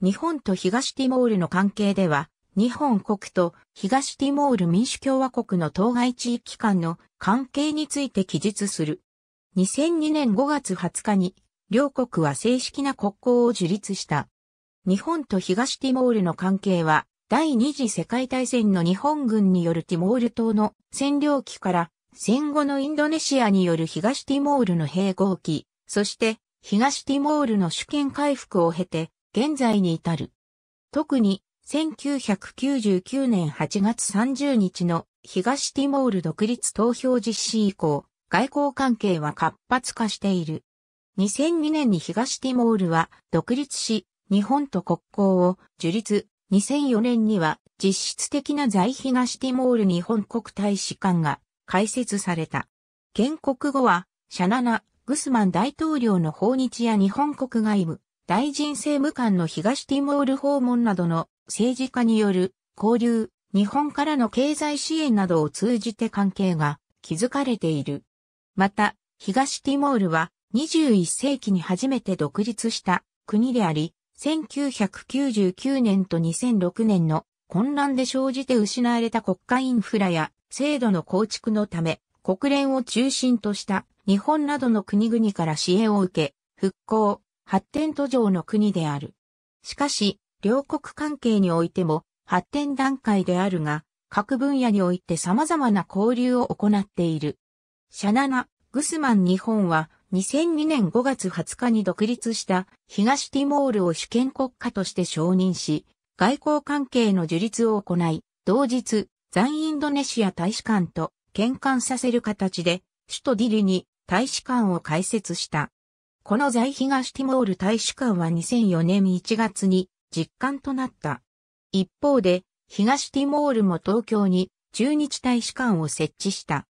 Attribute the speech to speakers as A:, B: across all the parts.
A: 日本と東ティモールの関係では、日本国と東ティモール民主共和国の当該地域間の関係について記述する。2002年5月20日に、両国は正式な国交を樹立した。日本と東ティモールの関係は、第二次世界大戦の日本軍によるティモール島の占領期から戦後のインドネシアによる東ティモールの併合期、そして東ティモールの主権回復を経て現在に至る。特に、1999年8月30日の東ティモール独立投票実施以降、外交関係は活発化している。2002年に東ティモールは独立し、日本と国交を樹立。2004年には実質的な在東ティモール日本国大使館が開設された。建国後は、シャナナ・グスマン大統領の訪日や日本国外務、大臣政務官の東ティモール訪問などの政治家による交流、日本からの経済支援などを通じて関係が築かれている。また、東ティモールは21世紀に初めて独立した国であり、1999年と2006年の混乱で生じて失われた国家インフラや制度の構築のため、国連を中心とした日本などの国々から支援を受け、復興、発展途上の国である。しかし、両国関係においても発展段階であるが、各分野において様々な交流を行っている。シャナナ・グスマン日本は2002年5月20日に独立した東ティモールを主権国家として承認し、外交関係の樹立を行い、同日、在インドネシア大使館と転換させる形で、首都ディルに大使館を開設した。この在東ティモール大使館は2004年1月に実感となった。一方で、東ティモールも東京に中日大使館を設置した。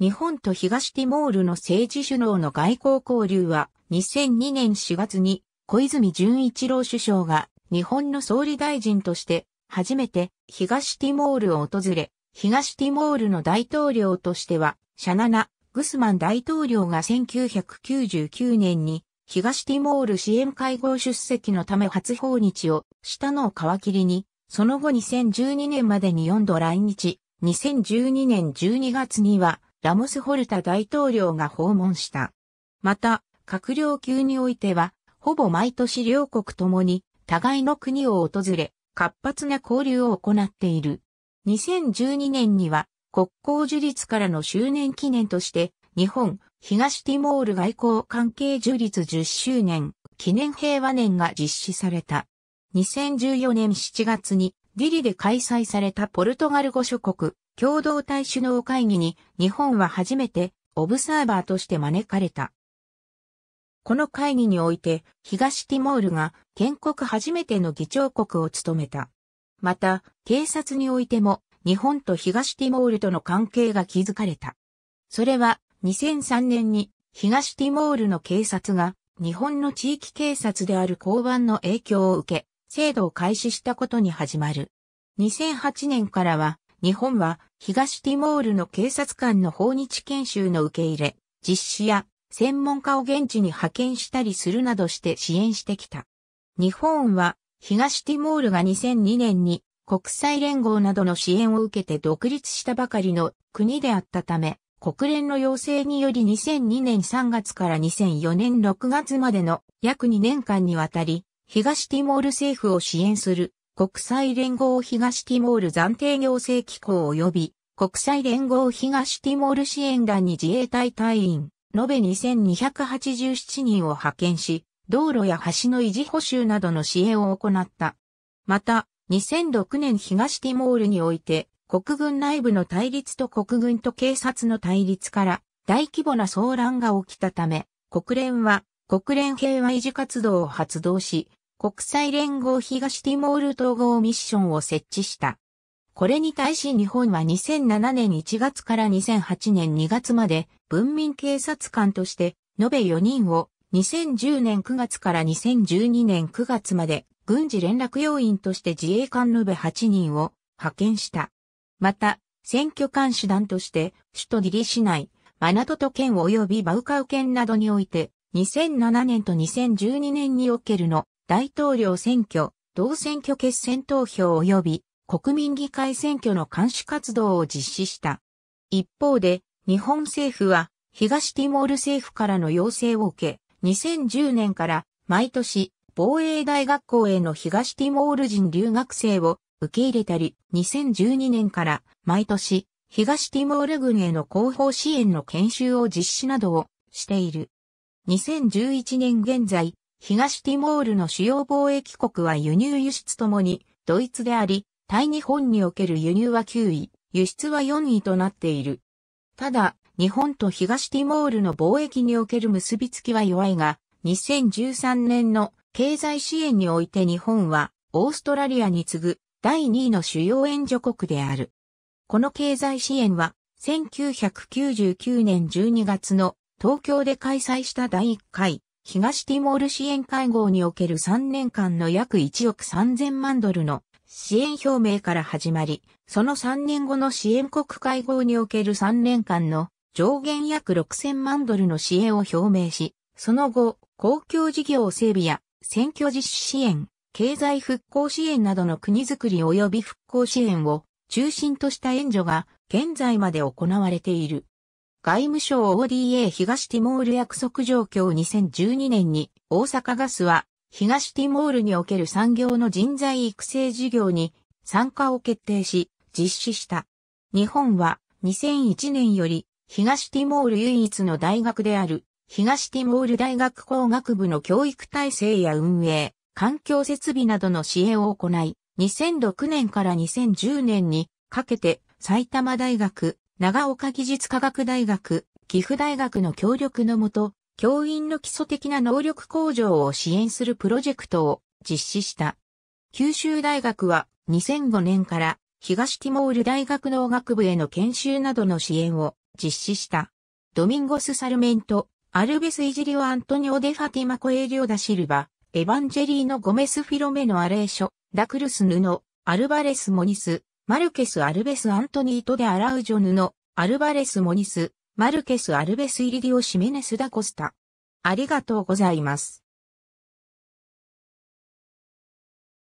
A: 日本と東ティモールの政治首脳の外交交流は2002年4月に小泉純一郎首相が日本の総理大臣として初めて東ティモールを訪れ、東ティモールの大統領としてはシャナナグスマン大統領が1999年に東ティモール支援会合出席のため初訪日をしたのを皮切りに、その後2012年までに4度来日、2012年12月にはラモス・ホルタ大統領が訪問した。また、閣僚級においては、ほぼ毎年両国ともに互いの国を訪れ、活発な交流を行っている。2012年には国交樹立からの周年記念として、日本、東ティモール外交関係樹立10周年、記念平和年が実施された。2014年7月に、ディリで開催されたポルトガル語諸国、共同体首脳会議に、日本は初めて、オブサーバーとして招かれた。この会議において、東ティモールが建国初めての議長国を務めた。また、警察においても、日本と東ティモールとの関係が築かれた。それは2003年に東ティモールの警察が日本の地域警察である交番の影響を受け、制度を開始したことに始まる。2008年からは、日本は東ティモールの警察官の訪日研修の受け入れ、実施や専門家を現地に派遣したりするなどして支援してきた。日本は東ティモールが2002年に国際連合などの支援を受けて独立したばかりの国であったため、国連の要請により2002年3月から2004年6月までの約2年間にわたり、東ティモール政府を支援する国際連合東ティモール暫定行政機構及び国際連合東ティモール支援団に自衛隊隊員延べ2287人を派遣し、道路や橋の維持補修などの支援を行った。また、2006年東ティモールにおいて、国軍内部の対立と国軍と警察の対立から大規模な騒乱が起きたため、国連は国連平和維持活動を発動し、国際連合東ティモール統合ミッションを設置した。これに対し日本は2007年1月から2008年2月まで文民警察官として延べ4人を2010年9月から2012年9月まで軍事連絡要員として自衛官延べ8人を派遣した。また、選挙監視団として、首都ディリ市内、マナトト県及びバウカウ県などにおいて、2007年と2012年におけるの大統領選挙、同選挙決選投票及び国民議会選挙の監視活動を実施した。一方で、日本政府は東ティモール政府からの要請を受け、2010年から毎年防衛大学校への東ティモール人留学生を受け入れたり、2012年から毎年東ティモール軍への広報支援の研修を実施などをしている。2011年現在、東ティモールの主要貿易国は輸入輸出ともにドイツであり、対日本における輸入は9位、輸出は4位となっている。ただ、日本と東ティモールの貿易における結びつきは弱いが、2013年の経済支援において日本は、オーストラリアに次ぐ第2位の主要援助国である。この経済支援は、1999年12月の東京で開催した第1回東ティモール支援会合における3年間の約1億3000万ドルの支援表明から始まり、その3年後の支援国会合における3年間の上限約6000万ドルの支援を表明し、その後、公共事業整備や選挙実施支援、経済復興支援などの国づくり及び復興支援を中心とした援助が現在まで行われている。外務省 ODA 東ティモール約束状況2012年に大阪ガスは東ティモールにおける産業の人材育成事業に参加を決定し実施した。日本は2001年より東ティモール唯一の大学である東ティモール大学工学部の教育体制や運営、環境設備などの支援を行い、2006年から2010年にかけて埼玉大学、長岡技術科学大学、岐阜大学の協力のもと、教員の基礎的な能力向上を支援するプロジェクトを実施した。九州大学は2005年から東ティモール大学農学部への研修などの支援を実施した。ドミンゴス・サルメント、アルベス・イジリオ・アントニオ・デ・ファティマ・コエリオ・ダ・シルバ、エヴァンジェリーノ・ゴメス・フィロメノ・アレーショ、ダクルス・ヌノ、アルバレス・モニス、マルケス・アルベス・アントニート・デ・アラウジョ・ヌノ、アルバレス・モニス、マルケス・アルベス・イリディオ・シメネス・ダ・コスタ。ありがとうございます。